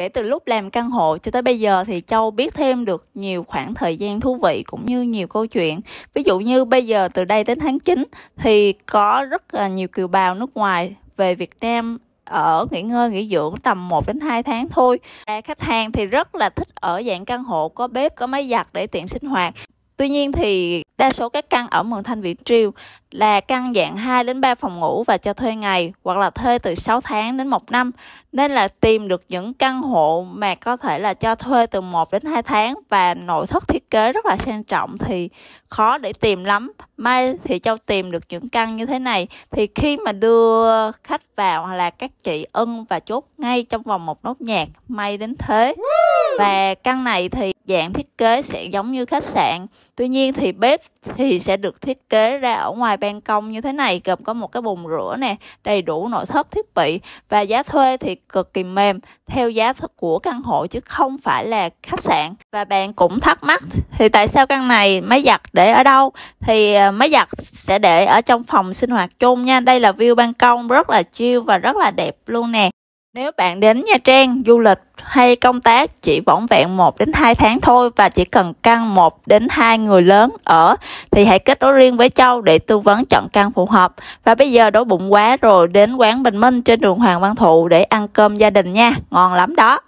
kể từ lúc làm căn hộ cho tới bây giờ thì Châu biết thêm được nhiều khoảng thời gian thú vị cũng như nhiều câu chuyện. Ví dụ như bây giờ từ đây đến tháng 9 thì có rất là nhiều kiều bào nước ngoài về Việt Nam ở nghỉ ngơi nghỉ dưỡng tầm 1 đến 2 tháng thôi. Và khách hàng thì rất là thích ở dạng căn hộ có bếp có máy giặt để tiện sinh hoạt. Tuy nhiên thì đa số các căn ở Mường Thanh Việt Triều là căn dạng 2 đến 3 phòng ngủ và cho thuê ngày hoặc là thuê từ 6 tháng đến 1 năm. Nên là tìm được những căn hộ mà có thể là cho thuê từ 1 đến 2 tháng và nội thất thiết kế rất là sang trọng thì khó để tìm lắm. may thì Châu tìm được những căn như thế này thì khi mà đưa khách vào hoặc là các chị ân và chốt ngay trong vòng một nốt nhạc may đến thế. Và căn này thì dạng thiết kế sẽ giống như khách sạn. Tuy nhiên thì bếp thì sẽ được thiết kế ra ở ngoài ban công như thế này, gồm có một cái bồn rửa nè, đầy đủ nội thất thiết bị và giá thuê thì cực kỳ mềm theo giá thật của căn hộ chứ không phải là khách sạn. Và bạn cũng thắc mắc thì tại sao căn này máy giặt để ở đâu? Thì ờ, máy giặt sẽ để ở trong phòng sinh hoạt chung nha. Đây là view ban công rất là chill và rất là đẹp luôn nè. Nếu bạn đến Nha Trang du lịch hay công tác chỉ vỏn vẹn 1 đến 2 tháng thôi và chỉ cần căn 1 đến 2 người lớn ở thì hãy kết nối riêng với Châu để tư vấn chọn căn phù hợp. Và bây giờ đói bụng quá rồi đến quán Bình Minh trên đường Hoàng Văn Thụ để ăn cơm gia đình nha, ngon lắm đó.